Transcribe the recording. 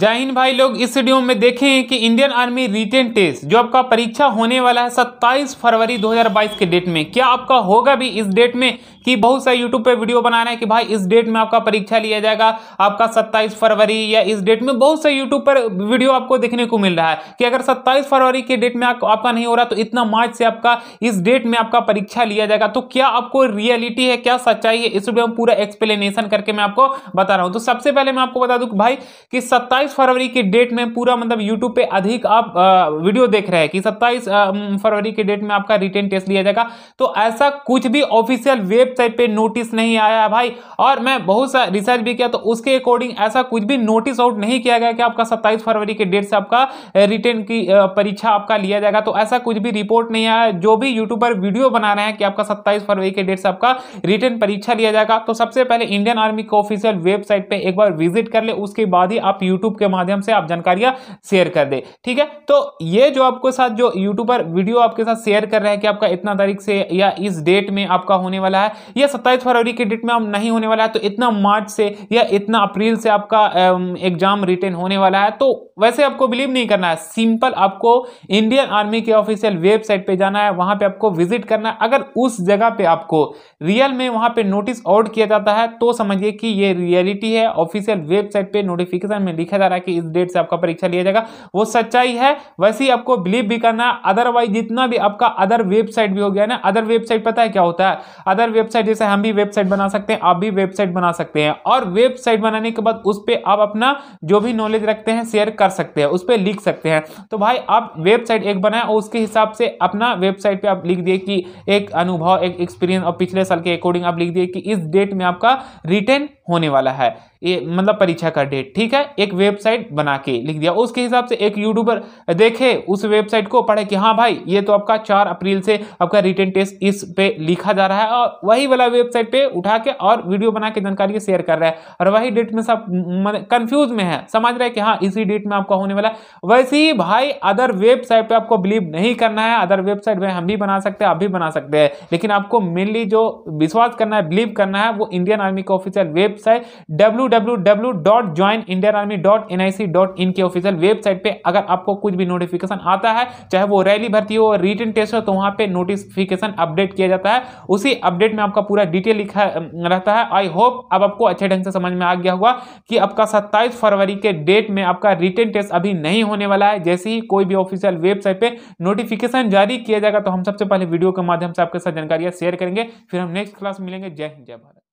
जय हिंद भाई लोग इस वीडियो में देखें कि इंडियन आर्मी रिटेन टेस्ट जो आपका परीक्षा होने वाला है 27 फरवरी 2022 के डेट में क्या आपका होगा भी इस डेट में कि बहुत सारे यूट्यूब पर वीडियो बना रहे हैं कि भाई इस डेट में आपका परीक्षा लिया जाएगा आपका सत्ताईस फरवरी या इस डेट में बहुत सारे यूट्यूब पर वीडियो आपको देखने को मिल रहा है कि अगर सत्ताईस फरवरी के डेट में आपका नहीं हो रहा तो इतना मार्च से आपका इस डेट में आपका परीक्षा लिया जाएगा तो क्या आपको रियलिटी है क्या सच्चाई है इस वीडियो में पूरा एक्सप्लेनेशन करके मैं आपको बता रहा हूँ तो सबसे पहले मैं आपको बता दूँ भाई कि सत्ताईस फरवरी के डेट में पूरा मतलब यूट्यूब पे अधिक आप वीडियो देख रहे हैं कि सत्ताईस फरवरी के डेट में आपका रिटर्न टेस्ट लिया जाएगा तो ऐसा कुछ भी ऑफिशियल वेब वेबसाइट पे नोटिस नहीं आया है भाई और मैं बहुत सा रिसर्च भी किया तो उसके अकॉर्डिंग ऐसा कुछ भी नोटिस आउट नहीं किया गया कि आपका सत्ताईस फरवरी के डेट से आपका रिटर्न की परीक्षा आपका लिया जाएगा तो ऐसा कुछ भी रिपोर्ट नहीं आया जो भी यूट्यूब पर वीडियो बना रहे हैं कि आपका सत्ताईस फरवरी के डेट से आपका रिटर्न परीक्षा लिया जाएगा तो सबसे पहले इंडियन आर्मी के ऑफिशियल वेबसाइट पर एक बार विजिट कर ले उसके बाद ही आप यूट्यूब के माध्यम से आप जानकारियां शेयर कर दे ठीक है तो ये जो आपके साथ जो यूट्यूब पर वीडियो आपके साथ शेयर कर रहे हैं कि आपका इतना तारीख से या इस डेट में आपका होने वाला है यह सत्ताईस फरवरी की डेट में अब नहीं होने वाला है तो इतना मार्च से या इतना अप्रैल से आपका एग्जाम रिटर्न होने वाला है तो वैसे आपको बिलीव नहीं करना है सिंपल आपको इंडियन आर्मी के ऑफिशियल वेबसाइट पर जाना है वहां पर आपको विजिट करना है अगर उस जगह पर आपको रियल में वहां पर नोटिस आउट किया जाता है तो समझिए कि यह रियलिटी है ऑफिशियल वेबसाइट पर नोटिफिकेशन में लिखा जा रहा है कि इस डेट से आपका परीक्षा लिया जाएगा वो सच्चाई है वैसे ही आपको बिलीव भी करना है अदरवाइज जितना भी आपका अदर वेबसाइट भी हो गया ना अदर वेबसाइट पता है क्या होता है अदर वेबसाइट वेबसाइट जैसे हम भी वेबसाइट बना सकते हैं आप भी वेबसाइट बना सकते हैं और वेबसाइट बनाने के बाद उस पर आप अपना जो भी नॉलेज रखते हैं शेयर कर सकते हैं उस पर लिख सकते हैं तो भाई आप वेबसाइट एक बनाए और उसके हिसाब से अपना वेबसाइट पर आप लिख दिए कि एक अनुभव एक एक्सपीरियंस और पिछले साल के अकॉर्डिंग आप लिख दिए कि इस डेट में आपका रिटर्न होने वाला है ये मतलब परीक्षा का डेट ठीक है एक वेबसाइट बना के लिख दिया उसके हिसाब से एक यूट्यूबर देखे उस वेबसाइट को पढ़े कि हाँ भाई ये तो आपका चार अप्रैल से आपका रिटर्न टेस्ट इस पे लिखा जा रहा है और वही वाला वेबसाइट पे उठा के और वीडियो बना के जानकारी शेयर कर रहा है और वही डेट में सब कन्फ्यूज मतलब में है समझ रहे हैं कि हाँ इसी डेट में आपका होने वाला है वैसे ही भाई अदर वेबसाइट पर आपको बिलीव नहीं करना है अदर वेबसाइट पर हम भी बना सकते हैं आप भी बना सकते हैं लेकिन आपको मेनली जो विश्वास करना है बिलीव करना है वो इंडियन आर्मी का ऑफिशियल वेबसाइट वेबसाइट www.joinindianarmy.nic.in के ऑफिशियल वेबसाइट पे अगर आपको कुछ भी नोटिफिकेशन आता है चाहे वो रैली भर्ती हो रिटर्न टेस्ट हो तो वहां पे नोटिफिकेशन अपडेट किया जाता है उसी अपडेट में आपका पूरा डिटेल लिखा रहता है आई होप अब आपको अच्छे ढंग से समझ में आ गया होगा कि आपका सत्ताईस फरवरी के डेट में आपका रिटर्न टेस्ट अभी नहीं होने वाला है जैसे ही कोई भी ऑफिशियल वेबसाइट पर नोटिफिकेशन जारी किया जाएगा तो हम सबसे पहले वीडियो के माध्यम से आपके साथ जानकारियां शेयर करेंगे फिर हम नेक्स्ट क्लास मिलेंगे जय हिंद जय भारत